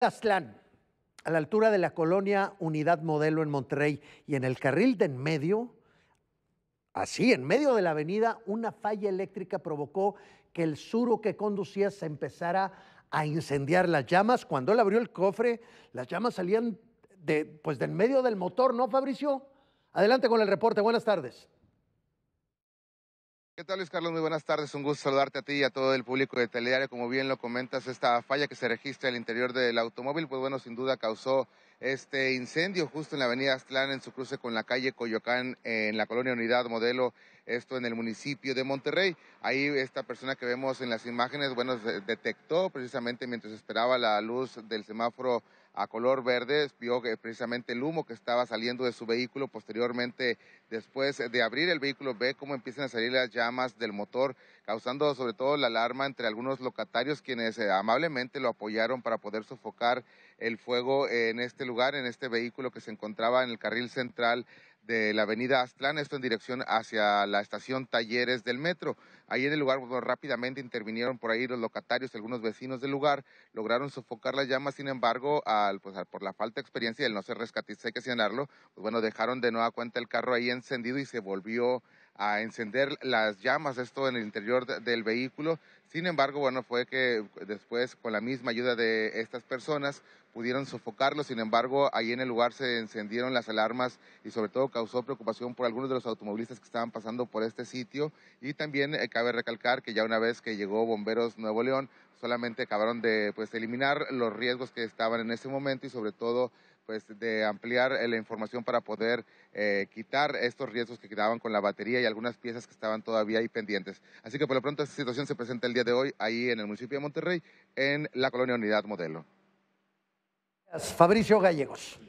Aztlán, a la altura de la colonia Unidad Modelo en Monterrey y en el carril de en medio, así, en medio de la avenida, una falla eléctrica provocó que el suro que conducía se empezara a incendiar las llamas. Cuando él abrió el cofre, las llamas salían de, pues, medio del motor, ¿no, Fabricio? Adelante con el reporte. Buenas tardes. ¿Qué tal Luis Carlos? Muy buenas tardes, un gusto saludarte a ti y a todo el público de Telediario. Como bien lo comentas, esta falla que se registra en el interior del automóvil, pues bueno, sin duda causó este incendio justo en la avenida Aztlán, en su cruce con la calle Coyoacán, en la colonia Unidad Modelo, esto en el municipio de Monterrey. Ahí esta persona que vemos en las imágenes, bueno, detectó precisamente mientras esperaba la luz del semáforo a color verde, vio precisamente el humo que estaba saliendo de su vehículo. Posteriormente, después de abrir el vehículo, ve cómo empiezan a salir las llamas del motor, causando sobre todo la alarma entre algunos locatarios quienes eh, amablemente lo apoyaron para poder sofocar el fuego en este lugar, en este vehículo que se encontraba en el carril central de la avenida Aztlán, esto en dirección hacia la estación Talleres del Metro. Ahí en el lugar rápidamente intervinieron por ahí los locatarios, algunos vecinos del lugar, lograron sofocar las llamas, sin embargo, al, pues, por la falta de experiencia y el no ser rescatista, hay que pues bueno, dejaron de nueva cuenta el carro ahí encendido y se volvió a encender las llamas, esto en el interior del vehículo. Sin embargo, bueno, fue que después con la misma ayuda de estas personas pudieron sofocarlo. Sin embargo, ahí en el lugar se encendieron las alarmas y sobre todo causó preocupación por algunos de los automovilistas que estaban pasando por este sitio. Y también eh, cabe recalcar que ya una vez que llegó Bomberos Nuevo León, solamente acabaron de pues eliminar los riesgos que estaban en ese momento y sobre todo pues, de ampliar eh, la información para poder eh, quitar estos riesgos que quedaban con la batería y algunas piezas que estaban todavía ahí pendientes. Así que por lo pronto esta situación se presenta el día de hoy ahí en el municipio de Monterrey, en la colonia Unidad Modelo. Fabricio Gallegos.